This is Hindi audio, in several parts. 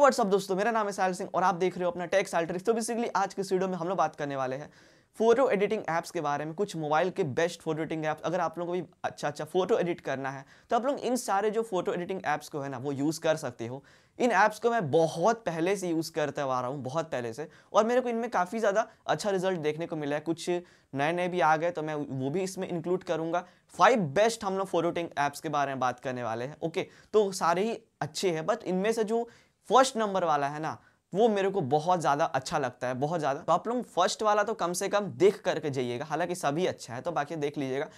तो व्हाट्सअप दोस्तों मेरा नाम है साहल सिंह और आप देख रहे हो अपना टेक्स साल्ट्रिक्स तो बेसिकली आज के वीडियो में हम लोग बात करने वाले हैं फोटो एडिटिंग ऐप्स के बारे में कुछ मोबाइल के बेस्ट फोटो एडिटिंग ऐप्स अगर आप लोगों को भी अच्छा अच्छा फोटो एडिट करना है तो आप लोग इन सारे जो फोटो एडिटिंग ऐप्स को है ना वो यूज़ कर सकते हो इन ऐप्स को मैं बहुत पहले से यूज़ करते हुआ रहा हूँ बहुत पहले से और मेरे को इनमें काफ़ी ज़्यादा अच्छा रिजल्ट देखने को मिला है कुछ नए नए भी आ गए तो मैं वो भी इसमें इंक्लूड करूँगा फाइव बेस्ट हम लोग फोटोटिंग ऐप्स के बारे में बात करने वाले हैं ओके तो सारे ही अच्छे हैं बट इनमें से जो फर्स्ट नंबर वाला है ना वो मेरे को बहुत ज़्यादा अच्छा लगता है बहुत ज़्यादा तो आप लोग फर्स्ट वाला तो कम से कम देख करके जाइएगा हालांकि सभी अच्छा है तो बाकी देख लीजिएगा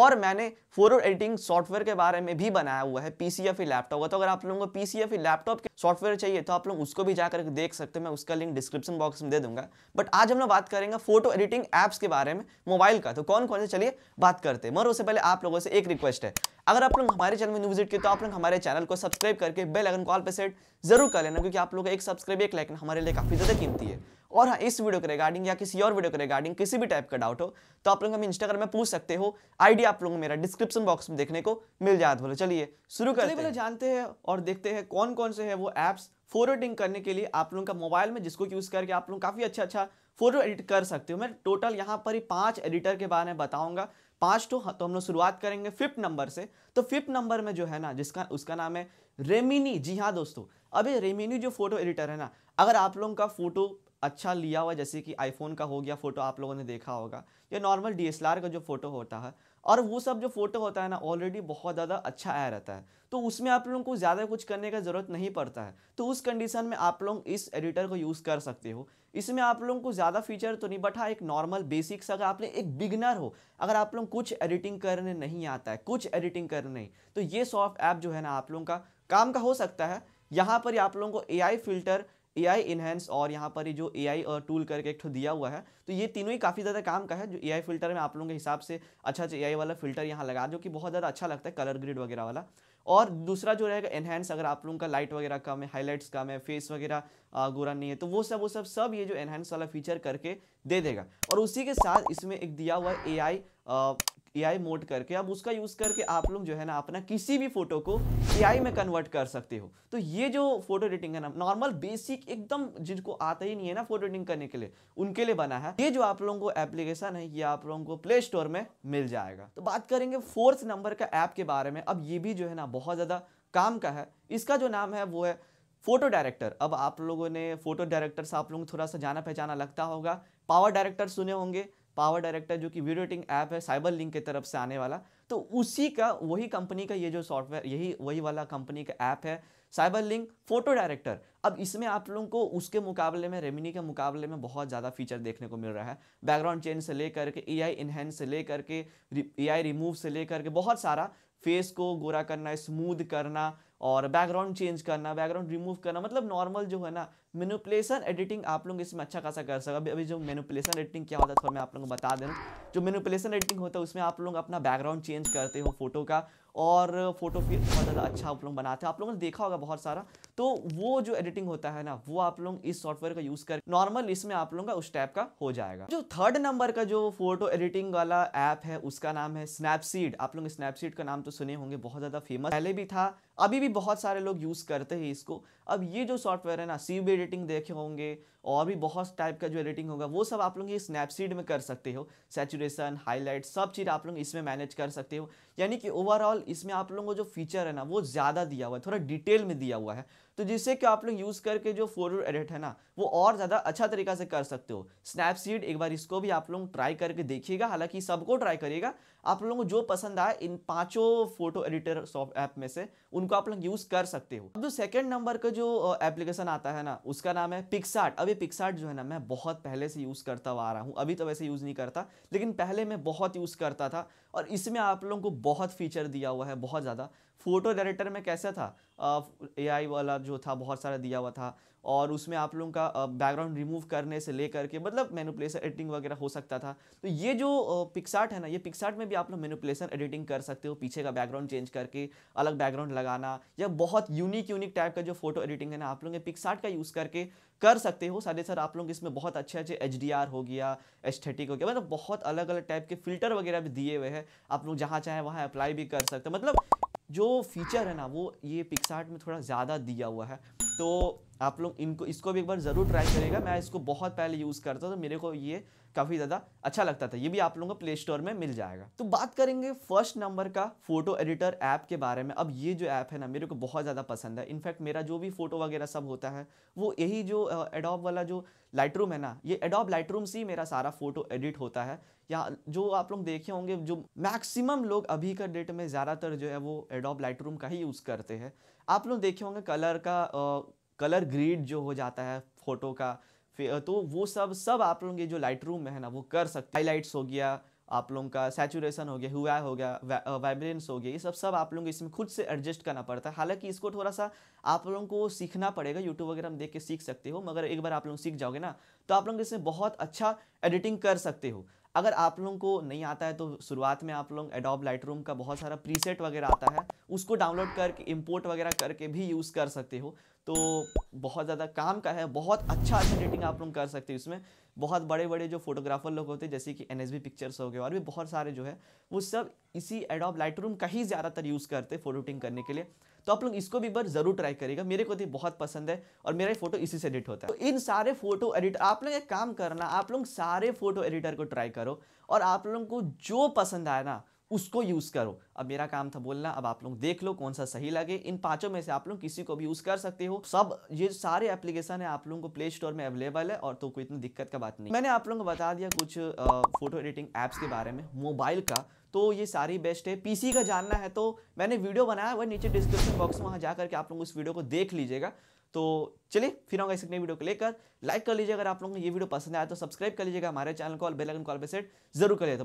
और मैंने फोटो एडिटिंग सॉफ्टवेयर के बारे में भी बनाया हुआ है P C F E laptop का तो अगर आप लोगों को पी सी एफ लैपटॉप के सॉफ्टवेयर चाहिए तो आप लोग उसको भी जाकर देख सकते हैं मैं उसका लिंक डिस्क्रिप्शन बॉक्स में दे दूंगा बट आज हम लोग बात करेंगे फोटो एडिटिंग ऐप्स के बारे में मोबाइल का तो कौन कौन से चलिए बात करते हैं मगर उससे पहले आप लोगों से एक रिक्वेस्ट है अगर आप लोग हमारे चैनल में न्यू विजिट किए तो आप लोग हमारे चैनल को सब्सक्राइब करके बेल आइकन कॉल पर सेट जरूर कर लेना क्योंकि आप लोग एक सब्सक्राइब एक लाइकन हमारे लिए काफी ज्यादा कीमती है और हाँ इस वीडियो के रिगार्डिंग या किसी और वीडियो के रिगार्डिंग किसी भी टाइप का डाउट हो तो आप लोग हमें इंस्टाग्राम में पूछ सकते हो आईडी आप लोगों को मेरा डिस्क्रिप्शन बॉक्स में देखने को मिल जाए बोले चलिए शुरू करते हैं जानते हैं और देखते हैं कौन कौन से है वो एप्स फॉरवर्डिंग करने के लिए आप लोगों का मोबाइल में जिसको यूज़ करके आप लोग काफ़ी अच्छा अच्छा फोटो एडिट कर सकते हो मैं टोटल यहाँ पर ही पांच एडिटर के बारे में बताऊंगा पांच टू तो, तो हम लोग शुरुआत करेंगे फिफ्थ नंबर से तो फिफ्थ नंबर में जो है ना जिसका उसका नाम है रेमिनी जी हाँ दोस्तों अभी रेमिनी जो फोटो एडिटर है ना अगर आप लोगों का फोटो अच्छा लिया हुआ जैसे कि आईफोन का हो गया फोटो आप लोगों ने देखा होगा या नॉर्मल डी का जो फोटो होता है और वो सब जो फोटो होता है ना ऑलरेडी बहुत ज़्यादा अच्छा आया रहता है तो उसमें आप लोगों को ज़्यादा कुछ करने का ज़रूरत नहीं पड़ता है तो उस कंडीशन में आप लोग इस एडिटर को यूज़ कर सकते हो इसमें आप लोगों को ज़्यादा फीचर तो नहीं बैठा हाँ, एक नॉर्मल बेसिक्स अगर आप लोग एक बिगनर हो अगर आप लोग कुछ एडिटिंग करने नहीं आता है कुछ एडिटिंग करने नहीं तो ये सॉफ्ट ऐप जो है ना आप लोगों का काम का हो सकता है यहाँ पर आप लोगों को ए फिल्टर ए आई इन्हेंस और यहाँ पर ये जो ए आई टूल करके एक दिया हुआ है तो ये तीनों ही काफ़ी ज़्यादा काम का है जो ए आई फिल्टर में आप लोगों के हिसाब से अच्छा अच्छा ए आई वाला फिल्टर यहाँ लगा जो कि बहुत ज़्यादा अच्छा लगता है कलर ग्रिड वगैरह वाला और दूसरा जो रहेगा एनहेंस अगर आप लोगों का लाइट वगैरह कम है हाईलाइट्स कम है फेस वगैरह गोरा नहीं है तो वो सब वो सब सब ये जो एनहेंस वाला फीचर करके दे देगा और उसी के साथ इसमें एक दिया हुआ है ए आई एआई मोड करके अब उसका यूज़ करके आप लोग जो है ना अपना किसी भी फोटो को एआई में कन्वर्ट कर सकते हो तो ये जो फोटो एडिटिंग है ना नॉर्मल बेसिक एकदम जिनको आता ही नहीं है ना फोटो एडिटिंग करने के लिए उनके लिए बना है ये जो आप लोगों को एप्लीकेशन है ये आप लोगों को प्ले स्टोर में मिल जाएगा तो बात करेंगे फोर्थ नंबर का ऐप के बारे में अब ये भी जो है ना बहुत ज़्यादा काम का है इसका जो नाम है वो है फोटो डायरेक्टर अब आप लोगों ने फोटो डायरेक्टर से आप लोगों को थोड़ा सा जाना पहचाना लगता होगा पावर डायरेक्टर सुने होंगे पावर डायरेक्टर जो कि वीडियो एडिटिंग ऐप है साइबर लिंक की तरफ से आने वाला तो उसी का वही कंपनी का ये जो सॉफ्टवेयर यही वही वाला कंपनी का ऐप है साइबर लिंक फोटो डायरेक्टर अब इसमें आप लोगों को उसके मुकाबले में रेमिनी के मुकाबले में बहुत ज़्यादा फीचर देखने को मिल रहा है बैकग्राउंड चेंज से लेकर के ए आई इनहेंस से लेकर के ए आई रिमूव से लेकर के बहुत सारा फेस को गोरा करना स्मूद करना और बैकग्राउंड चेंज करना बैकग्राउंड रिमूव करना मतलब नॉर्मल जो है ना मेनुपलेसन एडिटिंग आप लोग इसमें अच्छा खासा कर सकते अभी अभी जो मेनुपलेसन एडिटिंग क्या होता है थोड़ा तो मैं आप लोगों को बता दें जो मेनुपलेसन एडिटिंग होता है उसमें आप लोग अपना बैकग्राउंड चेंज करते हो फोटो का और फोटो फिर बहुत ज़्यादा अच्छा आप लोग बनाते हैं आप लोगों ने देखा होगा बहुत सारा तो वो जो एडिटिंग होता है ना वो आप लोग इस सॉफ्टवेयर का यूज़ कर नॉर्मल इसमें आप लोगों का उस टाइप का हो जाएगा जो थर्ड नंबर का जो फोटो एडिटिंग वाला ऐप है उसका नाम है स्नैपसीड आप लोग स्नैपसीड का नाम तो सुने होंगे बहुत ज़्यादा फेमस पहले भी था अभी भी बहुत सारे लोग यूज़ करते हैं इसको अब ये जो सॉफ्टवेयर है ना सी रेटिंग देखे होंगे और भी बहुत टाइप का जो एडिटिंग होगा वो सब आप लोग ये स्नैपसीड में कर सकते हो सेचुरेशन हाईलाइट सब चीज़ आप लोग इसमें मैनेज कर सकते हो यानी कि ओवरऑल इसमें आप लोगों को जो फीचर है ना वो ज़्यादा दिया हुआ है थोड़ा डिटेल में दिया हुआ है तो जिससे कि आप लोग यूज़ करके जो फोटो एडिट है ना वो और ज़्यादा अच्छा तरीका से कर सकते हो स्नैपसीड एक बार इसको भी आप लोग ट्राई करके देखिएगा हालांकि सबको ट्राई करिएगा आप लोगों को जो पसंद आए इन पांचों फोटो एडिटर सॉफ्ट ऐप में से उनको आप लोग यूज़ कर सकते हो अब जो सेकेंड नंबर का जो एप्लीकेशन आता है ना उसका नाम है पिक्सार्ट अभी अभी पिक्सार्ट जो है ना मैं बहुत पहले से यूज़ करता हुआ आ रहा हूँ अभी तो वैसे यूज़ नहीं करता लेकिन पहले मैं बहुत यूज़ करता था और इसमें आप लोगों को बहुत फीचर दिया हुआ है बहुत ज़्यादा फोटो डायरेक्टर में कैसा था एआई वाला जो था बहुत सारा दिया हुआ था और उसमें आप लोगों का बैकग्राउंड रिमूव करने से लेकर के मतलब मेनुपलेसन एडिटिंग वगैरह हो सकता था तो ये जो पिक्सार्ट है ना ये पिक्सार्ट में भी आप लोग मैनुपलेसन एडिटिंग कर सकते हो पीछे का बैकग्राउंड चेंज करके अलग बैकग्राउंड लगाना या बहुत यूनिक यूनिक टाइप का जो फोटो एडिटिंग है ना आप लोग पिक्सार्ट का यूज़ करके कर सकते हो सारे सर आप लोग इसमें बहुत अच्छे अच्छे एच हो गया एस्थेटिक हो गया मतलब बहुत अलग अलग टाइप के फिल्टर वगैरह भी दिए हुए हैं आप लोग जहाँ चाहें वहाँ अप्लाई भी कर सकते हो मतलब जो फीचर है ना वो ये पिक्सार्ट में थोड़ा ज़्यादा दिया हुआ है तो आप लोग इनको इसको भी एक बार ज़रूर ट्राई करेगा मैं इसको बहुत पहले यूज़ करता था तो मेरे को ये काफ़ी ज़्यादा अच्छा लगता था ये भी आप लोगों को प्ले स्टोर में मिल जाएगा तो बात करेंगे फर्स्ट नंबर का फोटो एडिटर ऐप के बारे में अब ये जो ऐप है ना मेरे को बहुत ज़्यादा पसंद है इनफैक्ट मेरा जो भी फोटो वगैरह सब होता है वो यही जो एडॉप वाला जो लाइट है ना ये एडॉप लाइट से ही मेरा सारा फोटो एडिट होता है या जो आप लोग देखे होंगे जो मैक्सिमम लोग अभी का डेट में ज़्यादातर जो है वो एडॉप लाइट का ही यूज़ करते हैं आप लोग देखे होंगे कलर का कलर ग्रीड जो हो जाता है फ़ोटो का तो वो सब सब आप लोग जो लाइट रूम में है ना वो कर सकते हाईलाइट्स हो गया आप लोगों का सेचुरेशन हो गया हुआ हो गया वाइब्रेंस हो गया ये सब सब आप लोगों को इसमें खुद से एडजस्ट करना पड़ता है हालांकि इसको थोड़ा सा आप लोगों को सीखना पड़ेगा यूट्यूब वगैरह हम देख के सीख सकते हो मगर एक बार आप लोग सीख जाओगे ना तो आप लोग इसमें बहुत अच्छा एडिटिंग कर सकते हो अगर आप लोगों को नहीं आता है तो शुरुआत में आप लोग एडोब लाइट का बहुत सारा प्रीसेट वगैरह आता है उसको डाउनलोड करके इम्पोर्ट वगैरह करके भी यूज़ कर सकते हो तो बहुत ज़्यादा काम का है बहुत अच्छा अच्छा एडिटिंग आप लोग कर सकते हो इसमें बहुत बड़े बड़े जो फोटोग्राफर लोग होते हैं जैसे कि एन पिक्चर्स हो गए और भी बहुत सारे जो है वो सब इसी एडोब लाइट का ही ज़्यादातर यूज़ करते फोटोटिंग करने के लिए तो आप लोग इसको भी बार जरूर ट्राई करेगा मेरे को तो बहुत पसंद है और मेरा फोटो इसी से एडिट होता है तो इन सारे फोटो एडिटर आप लोग एक काम करना आप लोग सारे फोटो एडिटर को ट्राई करो और आप लोगों को जो पसंद आए ना उसको यूज़ करो अब मेरा काम था बोलना अब आप लोग देख लो कौन सा सही लगे इन पांचों में से आप लोग किसी को भी यूज़ कर सकते हो सब ये सारे एप्लीकेशन है आप लोगों को प्ले स्टोर में अवेलेबल है और तो कोई इतनी दिक्कत का बात नहीं मैंने आप लोगों को बता दिया कुछ आ, फोटो एडिटिंग ऐप्स के बारे में मोबाइल का तो ये सारी बेस्ट है पीसी का जानना है तो मैंने वीडियो बनाया वह नीचे डिस्क्रिप्शन बॉक्स में वहाँ जा करके आप लोग उस वीडियो को देख लीजिएगा तो चलिए फिर आऊँगा इस नई वीडियो को लेकर लाइक कर लीजिए अगर आप लोगों को ये वीडियो पसंद आया तो सब्सक्राइब कर लीजिएगा हमारे चैनल को और बेलाइकन कॉल पर सेट जरूर करिए